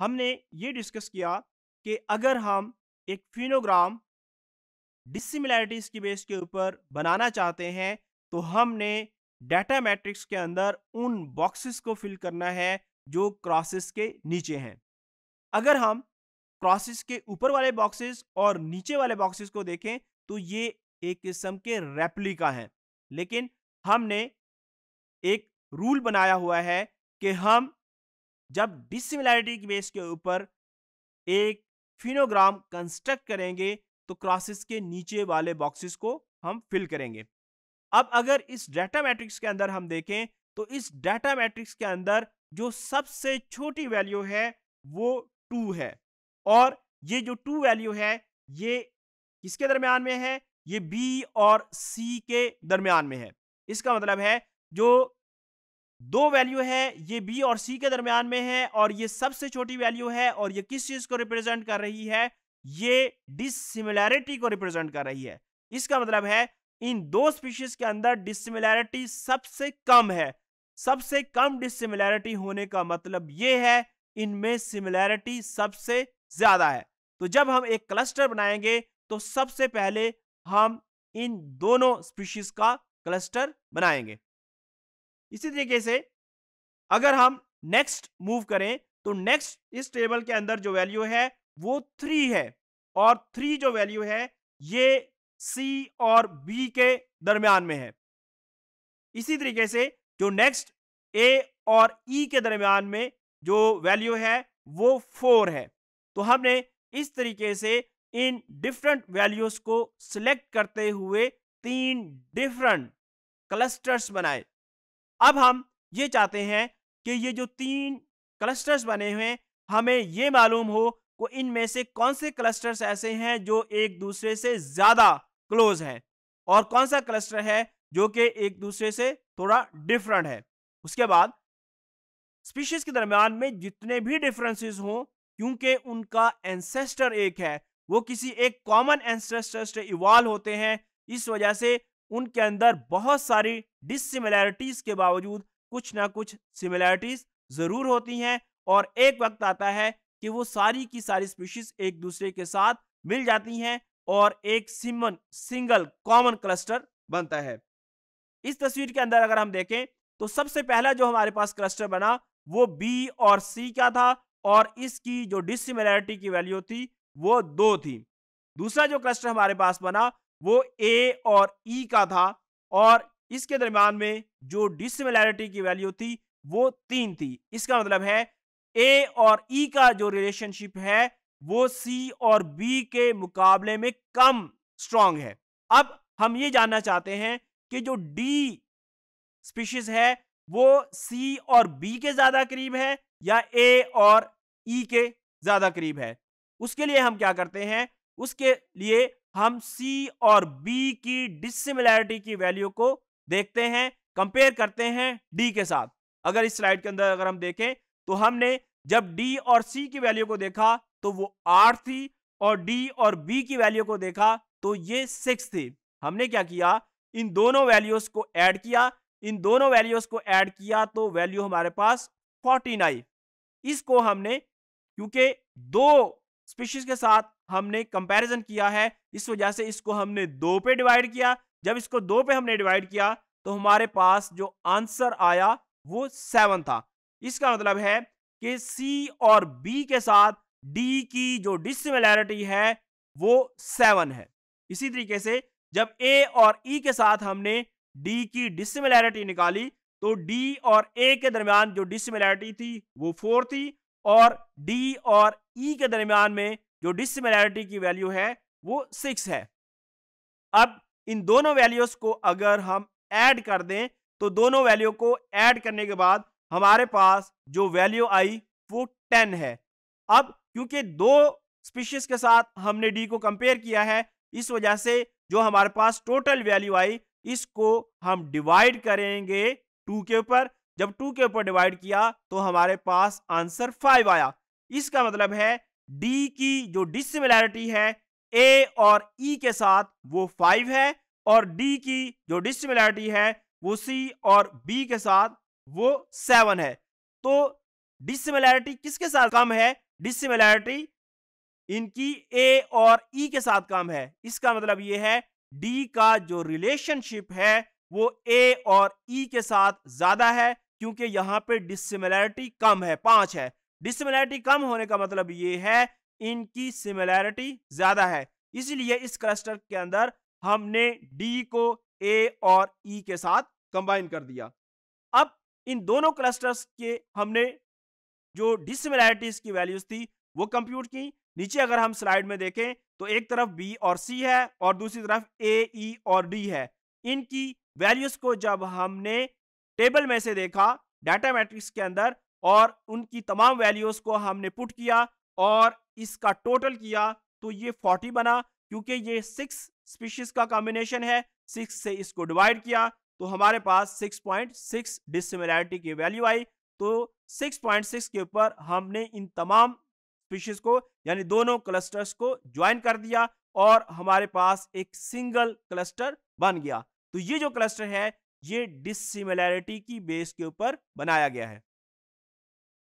हमने ये डिस्कस किया कि अगर हम एक फिनोग्राम डिसिमिलैरिटीज़ की बेस के ऊपर बनाना चाहते हैं तो हमने डाटा मैट्रिक्स के अंदर उन बॉक्सेस को फिल करना है जो क्रॉसेस के नीचे हैं अगर हम क्रॉसेस के ऊपर वाले बॉक्सेस और नीचे वाले बॉक्सेस को देखें तो ये एक किस्म के रेप्लिका हैं लेकिन हमने एक रूल बनाया हुआ है कि हम जब डिसिमिलैरिटी की बेस के ऊपर एक फिनोग्राम कंस्ट्रक्ट करेंगे तो क्रॉसेस के नीचे वाले बॉक्सेस को हम फिल करेंगे अब अगर इस डाटा मैट्रिक्स के अंदर हम देखें तो इस डाटा मैट्रिक्स के अंदर जो सबसे छोटी वैल्यू है वो टू है और ये जो टू वैल्यू है ये किसके दरमियान में है ये बी और सी के दरमियान में है इसका मतलब है जो दो वैल्यू है ये बी और सी के दरमियान में है और ये सबसे छोटी वैल्यू है और ये किस चीज को रिप्रेजेंट कर रही है ये डिसिमिलैरिटी को रिप्रेजेंट कर रही है इसका मतलब है इन दो स्पीशीज के अंदर डिसिमिलैरिटी सबसे कम है सबसे कम डिसिमिलैरिटी होने का मतलब यह है इनमें सिमिलैरिटी सबसे ज्यादा है तो जब हम एक क्लस्टर बनाएंगे तो सबसे पहले हम इन दोनों स्पीशीज का क्लस्टर बनाएंगे इसी तरीके से अगर हम नेक्स्ट मूव करें तो नेक्स्ट इस टेबल के अंदर जो वैल्यू है वो थ्री है और थ्री जो वैल्यू है ये सी और बी के दरमियान में है इसी तरीके से जो नेक्स्ट ए और ई e के दरमियान में जो वैल्यू है वो फोर है तो हमने इस तरीके से इन डिफरेंट वैल्यूज को सिलेक्ट करते हुए तीन डिफरेंट क्लस्टर्स बनाए अब हम ये चाहते हैं कि ये जो तीन क्लस्टर्स बने हुए हमें ये मालूम हो को इनमें से कौन से क्लस्टर्स ऐसे हैं जो एक दूसरे से ज़्यादा क्लोज है और कौन सा क्लस्टर है जो कि एक दूसरे से थोड़ा डिफरेंट है उसके बाद स्पीशीज़ के दरमियान में जितने भी डिफरेंसेस हों क्योंकि उनका एंसेस्टर एक है वो किसी एक कॉमन एंसेस्टर से इवॉल्व होते हैं इस वजह से उनके अंदर बहुत सारी डिसिमिलैरिटीज़ के बावजूद कुछ ना कुछ सिमिलैरिटीज़ ज़रूर होती हैं और एक वक्त आता है कि वो सारी की सारी स्पीशीज़ एक दूसरे के साथ मिल जाती हैं और एक सिमन सिंगल कॉमन क्लस्टर बनता है इस तस्वीर के अंदर अगर हम देखें तो सबसे पहला जो हमारे पास क्लस्टर बना वो बी और सी का था और इसकी जो डिसिमिलैरिटी की वैल्यू थी वो दो थी दूसरा जो क्लस्टर हमारे पास बना वो ए और ई e का था और इसके दरमियान में जो डिसमिलैरिटी की वैल्यू थी वो तीन थी इसका मतलब है ए और ई e का जो रिलेशनशिप है वो सी और बी के मुकाबले में कम स्ट्रांग है अब हम ये जानना चाहते हैं कि जो डी स्पीशीज है वो सी और बी के ज्यादा करीब है या ए और ई e के ज्यादा करीब है उसके लिए हम क्या करते हैं उसके लिए हम सी और बी की डिसिमिलैरिटी की वैल्यू को देखते हैं कंपेयर करते हैं डी के साथ अगर इस स्लाइड के अंदर अगर हम देखें तो हमने जब डी और सी की वैल्यू को देखा तो वो आठ थी और डी और बी की वैल्यू को देखा तो ये सिक्स थी हमने क्या किया इन दोनों वैल्यूज को ऐड किया इन दोनों वैल्यूज को ऐड किया तो वैल्यू हमारे पास फोर्टीन आई इसको हमने क्योंकि दो स्पीशीज के साथ हमने कंपैरिजन किया है इस वजह से इसको हमने दो पे डिवाइड किया जब इसको दो पे हमने डिवाइड किया तो हमारे पास जो आंसर आया वो सेवन था इसका मतलब है कि सी और बी के साथ डी की जो डिसिमिलैरिटी है वो सेवन है इसी तरीके से जब ए और ई e के साथ हमने डी की डिसिमिलैरिटी निकाली तो डी और ए के दरमियान जो डिसिमिलैरिटी थी वो फोर थी और डी और ई e के दरमियान में जो डिसिमिलैरिटी की वैल्यू है वो सिक्स है अब इन दोनों वैल्यूज को अगर हम ऐड कर दें तो दोनों वैल्यू को ऐड करने के बाद हमारे पास जो वैल्यू आई वो टेन है अब क्योंकि दो स्पीशीज के साथ हमने डी को कंपेयर किया है इस वजह से जो हमारे पास टोटल वैल्यू आई इसको हम डिवाइड करेंगे टू के ऊपर जब टू के ऊपर डिवाइड किया तो हमारे पास आंसर फाइव आया इसका मतलब है डी की जो डिसिमिलैरिटी है ए और ई e के साथ वो फाइव है और डी की जो डिसिमिलैरिटी है वो सी और बी के साथ वो सेवन है तो डिसिमिलैरिटी किसके साथ कम है डिसिमिलैरिटी इनकी ए और ई e के साथ कम है इसका मतलब ये है डी का जो रिलेशनशिप है वो ए और ई e के साथ ज्यादा है क्योंकि यहां पे डिसिमिलैरिटी कम है पांच है डिसिमिलैरिटी कम होने का मतलब ये है इनकी सिमिलैरिटी ज्यादा है इसलिए इस क्लस्टर के अंदर हमने डी को ए और ई e के साथ कंबाइन कर दिया अब इन दोनों क्लस्टर्स के हमने जो डिसिमिलैरिटीज की वैल्यूज थी वो कंप्यूट की नीचे अगर हम स्लाइड में देखें तो एक तरफ बी और सी है और दूसरी तरफ ए ई e और डी है इनकी वैल्यूज को जब हमने टेबल में से देखा डाटा मैट्रिक्स के अंदर और उनकी तमाम वैल्यूज़ को हमने पुट किया और इसका टोटल किया तो ये फोर्टी बना क्योंकि ये सिक्स स्पीशीज का कॉम्बिनेशन है सिक्स से इसको डिवाइड किया तो हमारे पास सिक्स पॉइंट सिक्स डिसिमिलैरिटी की वैल्यू आई तो सिक्स पॉइंट सिक्स के ऊपर हमने इन तमाम स्पीशीज को यानी दोनों क्लस्टर्स को ज्वाइन कर दिया और हमारे पास एक सिंगल क्लस्टर बन गया तो ये जो क्लस्टर है ये डिसिमिलैरिटी की बेस के ऊपर बनाया गया है